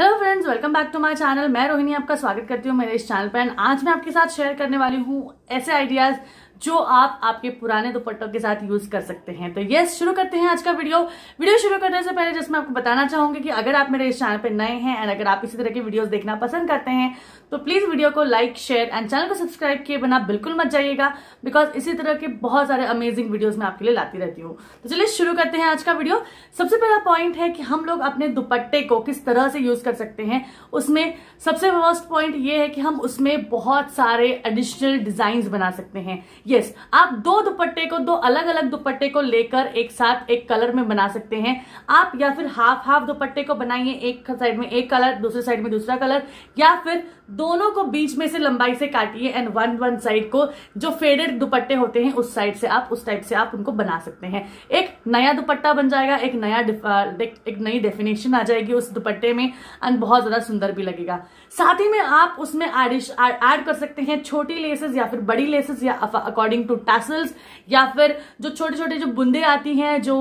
hello friends welcome back to my channel मैं रोहिणी आपका स्वागत करती हूँ मेरे इस चैनल पर एंड आज मैं आपके साथ शेयर करने वाली हूँ ऐसे आइडियाज़ जो आप आपके पुराने दुपट्टों के साथ यूज कर सकते हैं तो यस शुरू करते हैं आज का वीडियो वीडियो शुरू करने से पहले जस्ट मैं आपको बताना चाहूंगी कि अगर आप मेरे इस चैनल पर नए हैं एंड अगर आप इसी तरह की वीडियोस देखना पसंद करते हैं तो प्लीज़ वीडियो को लाइक शेयर एंड चैनल को सब्सक्राइब किए बिना बिल्कुल मत जाइएगा बिकॉज इसी तरह के बहुत सारे अमेजिंग वीडियोस मैं आपके लिए लाती रहती हूँ तो चलिए शुरू करते हैं आज का वीडियो सबसे पहला पॉइंट है कि हम लोग अपने दुपट्टे को किस तरह से यूज कर सकते हैं उसमें सबसे फर्स्ट पॉइंट ये है कि हम उसमें बहुत सारे एडिशनल डिजाइन बना सकते हैं यस आप दो दुपट्टे को दो अलग अलग दुपट्टे को लेकर एक साथ एक कलर में बना सकते हैं आप या फिर हाफ हाफ दुपट्टे को बनाइए एक साइड में एक कलर दूसरे साइड में दूसरा कलर या फिर दोनों को बीच में से लंबाई से काटिए एंड वन वन साइड को जो फेडेड दुपट्टे होते हैं उस साइड से आप उस टाइप से आप उनको बना सकते हैं एक नया दुपट्टा बन जाएगा एक नया एक नई डेफिनेशन आ जाएगी उस दुपट्टे में एंड बहुत ज़्यादा सुंदर भी लगेगा साथ ही में आप उसमें ऐड कर सकते हैं छोटी लेसेस या फिर बड़ी लेसेस या अकॉर्डिंग टू टैसल्स या फिर जो छोटे छोटे जो बुंदे आती हैं जो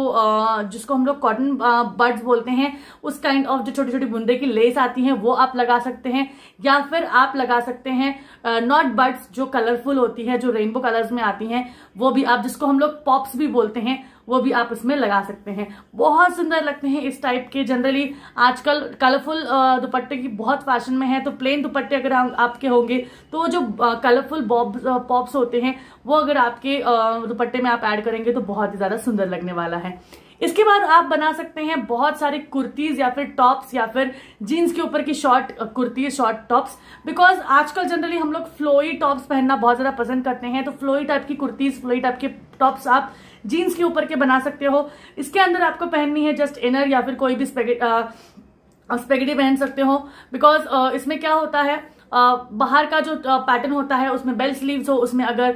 जिसको हम लोग कॉटन बर्ड्स बोलते हैं उस काइंड ऑफ जो छोटी छोटी बुंदे की लेस आती है वो आप लगा सकते हैं या फिर आप लगा सकते हैं नॉट बर्ड्स जो कलरफुल होती है जो रेनबो कलर्स में आती हैं वो भी आप जिसको हम लोग पॉप्स भी बोलते हैं वो भी आप इसमें लगा सकते हैं बहुत सुंदर लगते हैं इस टाइप के जनरली आजकल कलरफुल दुपट्टे की बहुत फैशन में है तो प्लेन दुपट्टे अगर आपके होंगे तो जो कलरफुल पॉप्स होते हैं वो अगर आपके दुपट्टे में आप ऐड करेंगे तो बहुत ही ज़्यादा सुंदर लगने वाला है इसके बाद आप बना सकते हैं बहुत सारे कुर्तीज या फिर टॉप्स या फिर जीन्स के ऊपर की short kurti short tops because आजकल जनरली हम लोग फ्लोई टॉप्स पहनना बहुत ज्यादा पसंद करते हैं तो फ्लोई टाइप की कुर्तीज फ्लोई टाइप के टॉप्स आप जीन्स के ऊपर के बना सकते हो इसके अंदर आपको पहननी है जस्ट इनर या फिर कोई भी स्पेगेटी पहन सकते हो बिकॉज इसमें क्या होता है बाहर का जो पैटर्न होता है उसमें बेल स्लीव्स हो उसमें अगर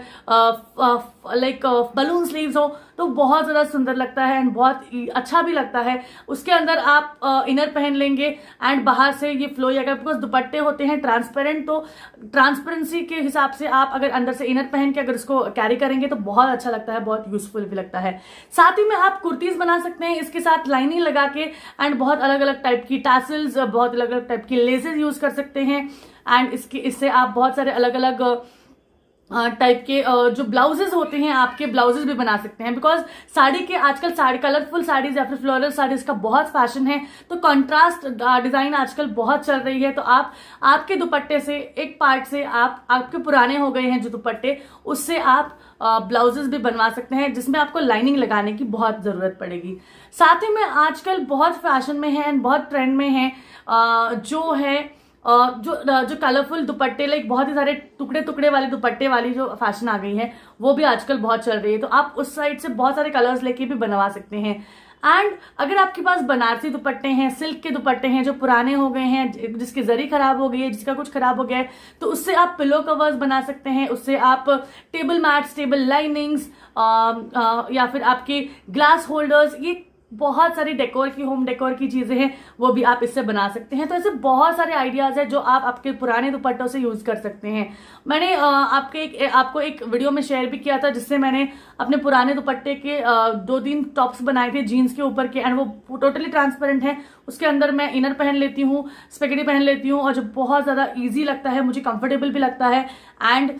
लाइक बलून स्लीव्स हो तो बहुत ज़्यादा सुंदर लगता है एंड बहुत अच्छा भी लगता है उसके अंदर आप इनर पहन लेंगे एंड बाहर से ये फ्लो अगर बिकॉज दुपट्टे होते हैं ट्रांसपेरेंट तो ट्रांसपेरेंसी के हिसाब से आप अगर अंदर से इनर पहन के अगर उसको कैरी करेंगे तो बहुत अच्छा लगता है बहुत यूजफुल भी लगता है साथ ही में आप कुर्तीज़ बना सकते हैं इसके साथ लाइनिंग लगा के एंड बहुत अलग अलग टाइप की टासल्स बहुत अलग अलग टाइप की लेसेज यूज़ कर सकते हैं एंड इसके इससे आप बहुत सारे अलग अलग टाइप के जो ब्लाउजेज होते हैं आपके ब्लाउजेज भी बना सकते हैं बिकॉज साड़ी के आजकल साड़ी कलरफुल साड़ीज या फिर फ्लोरल साड़ीज का बहुत फैशन है तो कंट्रास्ट डिजाइन आजकल बहुत चल रही है तो आप आपके दुपट्टे से एक पार्ट से आप आपके पुराने हो गए हैं जो दुपट्टे उससे आप ब्लाउजेज भी बनवा सकते हैं जिसमें आपको लाइनिंग लगाने की बहुत ज़रूरत पड़ेगी साथ ही में आजकल बहुत फैशन में है एंड बहुत ट्रेंड में है जो है जो जो कलरफुल दुपट्टे लाइक बहुत ही सारे टुकड़े टुकड़े वाले दुपट्टे वाली जो फैशन आ गई है वो भी आजकल बहुत चल रही है तो आप उस साइड से बहुत सारे कलर्स लेके भी बनवा सकते हैं एंड अगर आपके पास बनारसी दुपट्टे हैं सिल्क के दुपट्टे हैं जो पुराने हो गए हैं जिसकी जरी खराब हो गई है जिसका कुछ खराब हो गया है तो उससे आप पिलो कवर्स बना सकते हैं उससे आप टेबल मैट्स टेबल लाइनिंग्स या फिर आपके ग्लास होल्डर्स ये बहुत सारी डेकोर की होम डेकोर की चीज़ें हैं वो भी आप इससे बना सकते हैं तो ऐसे बहुत सारे आइडियाज़ हैं जो आप आपके पुराने दुपट्टों से यूज़ कर सकते हैं मैंने आपके एक आपको एक वीडियो में शेयर भी किया था जिससे मैंने अपने पुराने दुपट्टे के दो तीन टॉप्स बनाए थे जीन्स के ऊपर के एंड वो टोटली ट्रांसपेरेंट है उसके अंदर मैं इनर पहन लेती हूँ स्पेगेटी पहन लेती हूँ और जो बहुत ज़्यादा ईजी लगता है मुझे कंफर्टेबल भी लगता है एंड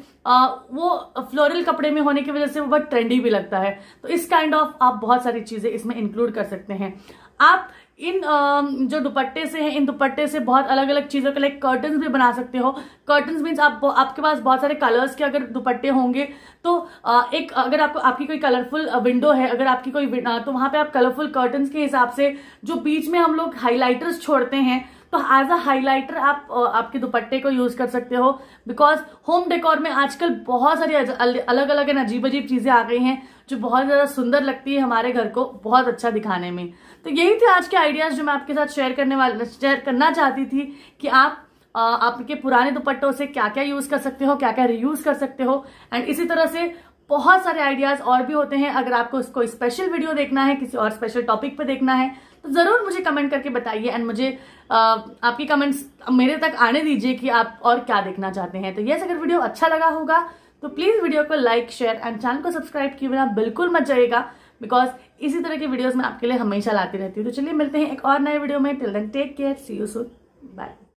वो फ्लोरल कपड़े में होने की वजह से वो बहुत ट्रेंडी भी लगता है तो इस काइंड kind ऑफ of आप बहुत सारी चीज़ें इसमें इंक्लूड कर सकते हैं आप इन जो दुपट्टे से हैं इन दुपट्टे से बहुत अलग अलग चीज़ों के लाइक कर्टन्स भी बना सकते हो कर्टन्स मीन्स आप आपके पास बहुत सारे कलर्स के अगर दुपट्टे होंगे तो एक अगर आपको आपकी कोई कलरफुल विंडो है अगर आपकी कोई तो वहाँ पे आप कलरफुल कर्टन्स के हिसाब से जो बीच में हम लोग हाईलाइटर्स छोड़ते हैं तो एज अ हाईलाइटर आप आपके दुपट्टे को यूज कर सकते हो बिकॉज होम डेकोर में आजकल बहुत सारी अलग अलग अजीब अजीब चीजें आ गई हैं जो बहुत ज़्यादा सुंदर लगती है हमारे घर को बहुत अच्छा दिखाने में तो यही थे आज के आइडियाज़ जो मैं आपके साथ शेयर करने वाले शेयर करना चाहती थी कि आप आपके पुराने दुपट्टों से क्या क्या यूज़ कर सकते हो क्या क्या रीयूज़ कर सकते हो एंड इसी तरह से बहुत सारे आइडियाज़ और भी होते हैं अगर आपको इसको स्पेशल वीडियो देखना है किसी और स्पेशल टॉपिक पर देखना है तो ज़रूर मुझे कमेंट करके बताइए एंड मुझे आपकी कमेंट्स मेरे तक आने दीजिए कि आप और क्या देखना चाहते हैं तो यस अगर वीडियो अच्छा लगा होगा तो प्लीज़ वीडियो को लाइक शेयर एंड चैनल को सब्सक्राइब किए बिना बिल्कुल मत जाइएगा बिकॉज इसी तरह की वीडियोज मैं आपके लिए हमेशा लाती रहती हूँ तो चलिए मिलते हैं एक और नए वीडियो में till then take care see you soon bye